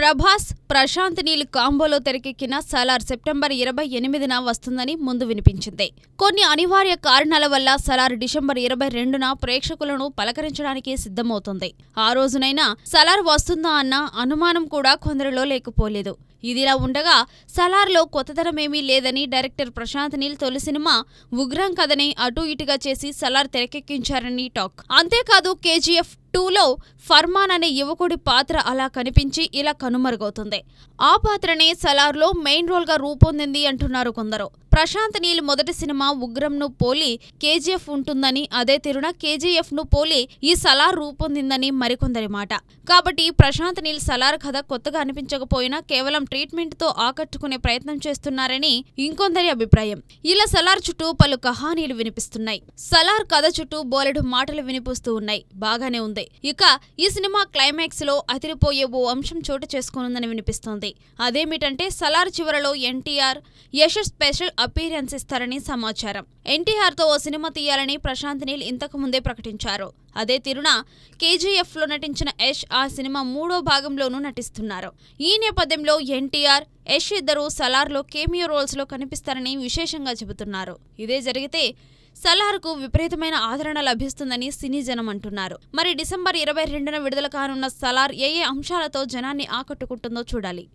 ప్రభాస్ ప్రశాంత్ నీల్ కాంబోలో తెరకెక్కిన సలార్ సెప్టెంబర్ ఇరవై ఎనిమిదిన వస్తుందని ముందు వినిపించింది కొన్ని అనివార్య కారణాల వల్ల సలార్ డిసెంబర్ ఇరవై రెండున ప్రేక్షకులను పలకరించడానికి సిద్ధమవుతుంది ఆ రోజునైనా సలార్ వస్తుందా అన్న అనుమానం కూడా కొందరిలో లేకపోలేదు ఇదిలా ఉండగా సలార్లో కొత్తతనమేమీ లేదని డైరెక్టర్ ప్రశాంత్ నీల్ తొలి సినిమా ఉగ్రం కథని అటు ఇటుగా చేసి సలార్ తెరకెక్కించారని టాక్ అంతేకాదు కేజీఎఫ్ టూలో ఫర్మాన్ అనే యువకుడి పాత్ర అలా కనిపించి ఇలా కనుమరుగవుతుంది ఆ పాత్రనే సలార్లో మెయిన్ రోల్గా రూపొందింది అంటున్నారు కొందరు ప్రశాంత్ నీల్ మొదటి సినిమా ఉగ్రంను పోలి కేజీఎఫ్ ఉంటుందని అదే తిరుణ కేజీఎఫ్ను పోలి ఈ సలార్ రూపొందిందని మరికొందరి మాట కాబట్టి ప్రశాంత్ నీల్ సలార్ కథ కొత్తగా అనిపించకపోయినా కేవలం ట్రీట్మెంట్తో ఆకట్టుకునే ప్రయత్నం చేస్తున్నారని ఇంకొందరి అభిప్రాయం ఇలా సలార్ చుట్టూ పలు కహానీలు వినిపిస్తున్నాయి సలార్ కథ చుట్టూ బోలెడు మాటలు వినిపిస్తూ ఉన్నాయి బాగానే ఉంది ఇక ఈ సినిమా క్లైమాక్స్ లో ఓ అంశం చోటు చేసుకోనుందని వినిపిస్తోంది అదేమిటంటే సలార్ చివరలో ఎన్టీఆర్ యశస్ స్పెషల్ అపీరెన్స్ ఇస్తారని సమాచారం ఎన్టీఆర్తో ఓ సినిమా తీయాలని ప్రశాంత్ నీల్ ఇంతకు ముందే ప్రకటించారు అదే తిరున కేజీఎఫ్లో నటించిన యష్ ఆ సినిమా మూడో భాగంలోనూ నటిస్తున్నారు ఈ నేపథ్యంలో ఎన్టీఆర్ యష్ ఇద్దరు సలార్లో కేమియో రోల్స్లో కనిపిస్తారని విశేషంగా చెబుతున్నారు ఇదే జరిగితే సలార్కు విపరీతమైన ఆదరణ లభిస్తుందని సినీ జనం అంటున్నారు మరి డిసెంబర్ ఇరవై రెండున విడుదల కానున్న సలార్ ఏ ఏ అంశాలతో జనాన్ని ఆకట్టుకుంటుందో చూడాలి